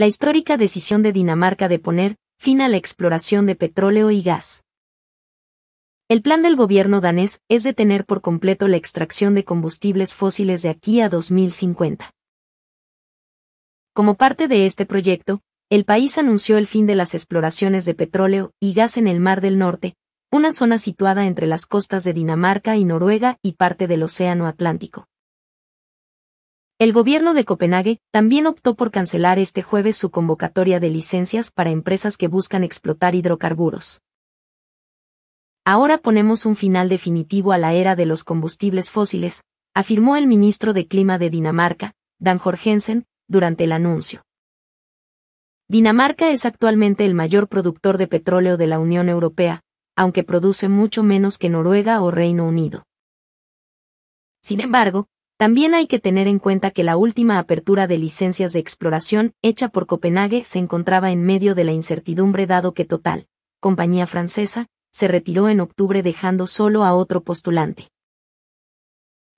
la histórica decisión de Dinamarca de poner fin a la exploración de petróleo y gas. El plan del gobierno danés es detener por completo la extracción de combustibles fósiles de aquí a 2050. Como parte de este proyecto, el país anunció el fin de las exploraciones de petróleo y gas en el Mar del Norte, una zona situada entre las costas de Dinamarca y Noruega y parte del Océano Atlántico. El gobierno de Copenhague también optó por cancelar este jueves su convocatoria de licencias para empresas que buscan explotar hidrocarburos. Ahora ponemos un final definitivo a la era de los combustibles fósiles, afirmó el ministro de Clima de Dinamarca, Dan Jorgensen, durante el anuncio. Dinamarca es actualmente el mayor productor de petróleo de la Unión Europea, aunque produce mucho menos que Noruega o Reino Unido. Sin embargo, también hay que tener en cuenta que la última apertura de licencias de exploración hecha por Copenhague se encontraba en medio de la incertidumbre dado que Total, compañía francesa, se retiró en octubre dejando solo a otro postulante.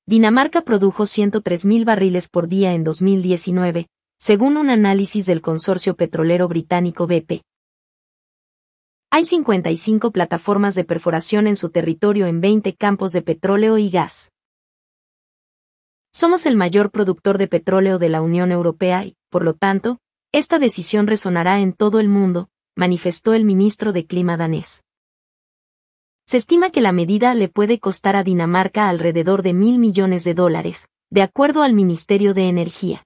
Dinamarca produjo 103.000 barriles por día en 2019, según un análisis del consorcio petrolero británico BP. Hay 55 plataformas de perforación en su territorio en 20 campos de petróleo y gas. Somos el mayor productor de petróleo de la Unión Europea y, por lo tanto, esta decisión resonará en todo el mundo, manifestó el ministro de Clima danés. Se estima que la medida le puede costar a Dinamarca alrededor de mil millones de dólares, de acuerdo al Ministerio de Energía.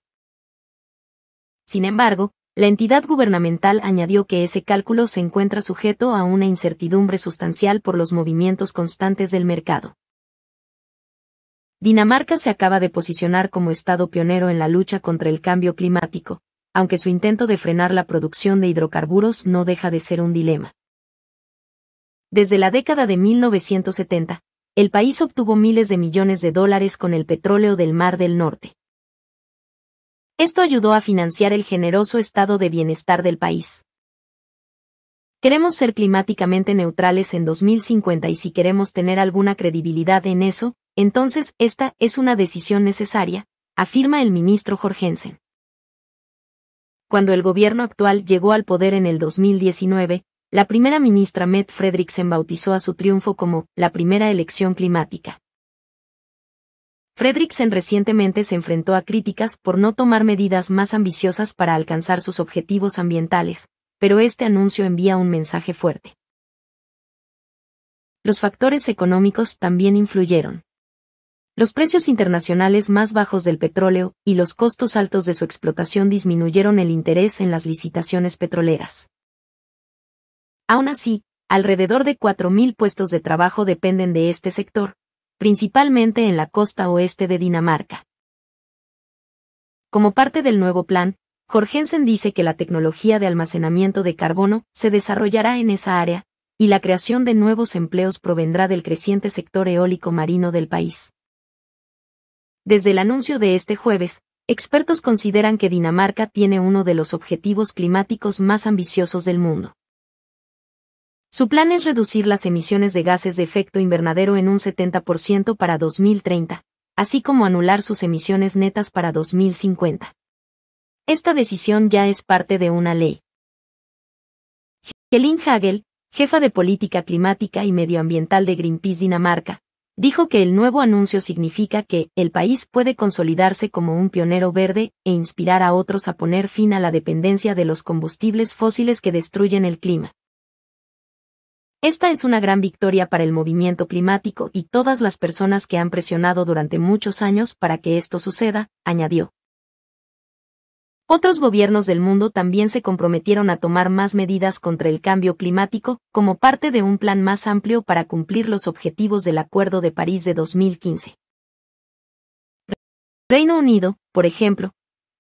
Sin embargo, la entidad gubernamental añadió que ese cálculo se encuentra sujeto a una incertidumbre sustancial por los movimientos constantes del mercado. Dinamarca se acaba de posicionar como Estado pionero en la lucha contra el cambio climático, aunque su intento de frenar la producción de hidrocarburos no deja de ser un dilema. Desde la década de 1970, el país obtuvo miles de millones de dólares con el petróleo del Mar del Norte. Esto ayudó a financiar el generoso estado de bienestar del país. Queremos ser climáticamente neutrales en 2050 y si queremos tener alguna credibilidad en eso, entonces esta es una decisión necesaria, afirma el ministro Jorgensen. Cuando el gobierno actual llegó al poder en el 2019, la primera ministra Met Fredriksen bautizó a su triunfo como la primera elección climática. Fredriksen recientemente se enfrentó a críticas por no tomar medidas más ambiciosas para alcanzar sus objetivos ambientales, pero este anuncio envía un mensaje fuerte. Los factores económicos también influyeron. Los precios internacionales más bajos del petróleo y los costos altos de su explotación disminuyeron el interés en las licitaciones petroleras. Aún así, alrededor de 4.000 puestos de trabajo dependen de este sector, principalmente en la costa oeste de Dinamarca. Como parte del nuevo plan, Jorgensen dice que la tecnología de almacenamiento de carbono se desarrollará en esa área, y la creación de nuevos empleos provendrá del creciente sector eólico marino del país. Desde el anuncio de este jueves, expertos consideran que Dinamarca tiene uno de los objetivos climáticos más ambiciosos del mundo. Su plan es reducir las emisiones de gases de efecto invernadero en un 70% para 2030, así como anular sus emisiones netas para 2050. Esta decisión ya es parte de una ley. Kelin Hagel, jefa de política climática y medioambiental de Greenpeace Dinamarca, dijo que el nuevo anuncio significa que el país puede consolidarse como un pionero verde e inspirar a otros a poner fin a la dependencia de los combustibles fósiles que destruyen el clima. Esta es una gran victoria para el movimiento climático y todas las personas que han presionado durante muchos años para que esto suceda, añadió. Otros gobiernos del mundo también se comprometieron a tomar más medidas contra el cambio climático, como parte de un plan más amplio para cumplir los objetivos del Acuerdo de París de 2015. Reino Unido, por ejemplo,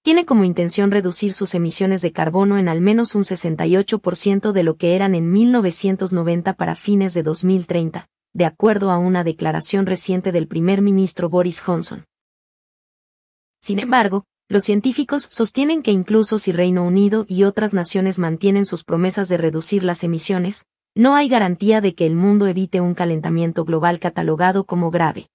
tiene como intención reducir sus emisiones de carbono en al menos un 68% de lo que eran en 1990 para fines de 2030, de acuerdo a una declaración reciente del primer ministro Boris Johnson. Sin embargo, los científicos sostienen que incluso si Reino Unido y otras naciones mantienen sus promesas de reducir las emisiones, no hay garantía de que el mundo evite un calentamiento global catalogado como grave.